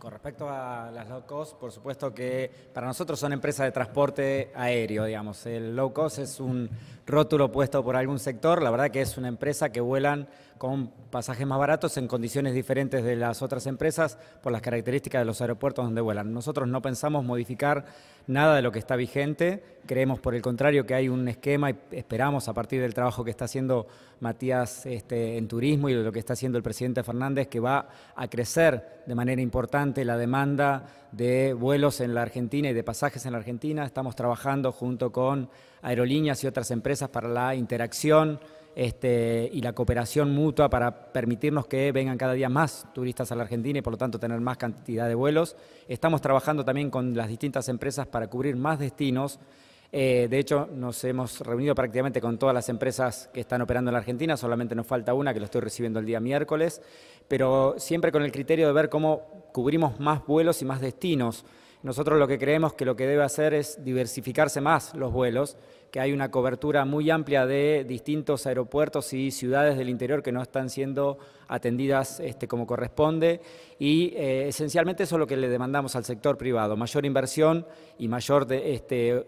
Con respecto a las low cost, por supuesto que para nosotros son empresas de transporte aéreo, digamos. El low cost es un, rótulo puesto por algún sector. La verdad que es una empresa que vuelan con pasajes más baratos en condiciones diferentes de las otras empresas por las características de los aeropuertos donde vuelan. Nosotros no pensamos modificar nada de lo que está vigente, creemos por el contrario que hay un esquema y esperamos a partir del trabajo que está haciendo Matías este, en turismo y de lo que está haciendo el presidente Fernández que va a crecer de manera importante la demanda de vuelos en la Argentina y de pasajes en la Argentina. Estamos trabajando junto con aerolíneas y otras empresas para la interacción este, y la cooperación mutua para permitirnos que vengan cada día más turistas a la Argentina y por lo tanto tener más cantidad de vuelos. Estamos trabajando también con las distintas empresas para cubrir más destinos. Eh, de hecho, nos hemos reunido prácticamente con todas las empresas que están operando en la Argentina, solamente nos falta una que lo estoy recibiendo el día miércoles, pero siempre con el criterio de ver cómo cubrimos más vuelos y más destinos. Nosotros lo que creemos que lo que debe hacer es diversificarse más los vuelos, que hay una cobertura muy amplia de distintos aeropuertos y ciudades del interior que no están siendo atendidas este, como corresponde y eh, esencialmente eso es lo que le demandamos al sector privado, mayor inversión y mayor este,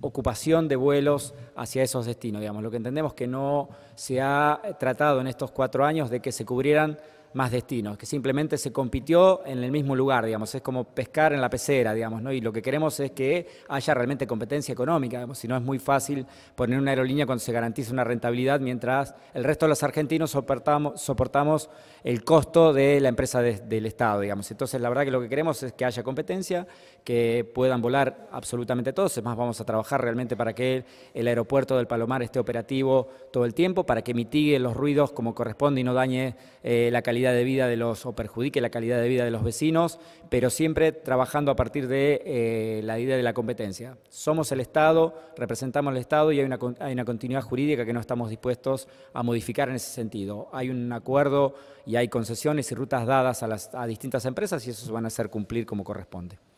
ocupación de vuelos hacia esos destinos, digamos. Lo que entendemos que no se ha tratado en estos cuatro años de que se cubrieran más destinos, que simplemente se compitió en el mismo lugar, digamos, es como pescar en la pecera, digamos, ¿no? Y lo que queremos es que haya realmente competencia económica, si no es muy fácil poner una aerolínea cuando se garantiza una rentabilidad, mientras el resto de los argentinos soportamos, el costo de la empresa del Estado, digamos. Entonces, la verdad que lo que queremos es que haya competencia, que puedan volar absolutamente todos, es más, vamos a trabajar realmente para que el aeropuerto Puerto del Palomar esté operativo todo el tiempo para que mitigue los ruidos como corresponde y no dañe eh, la calidad de vida de los o perjudique la calidad de vida de los vecinos, pero siempre trabajando a partir de eh, la idea de la competencia. Somos el Estado, representamos al Estado y hay una, hay una continuidad jurídica que no estamos dispuestos a modificar en ese sentido. Hay un acuerdo y hay concesiones y rutas dadas a, a distintas empresas y eso se van a hacer cumplir como corresponde.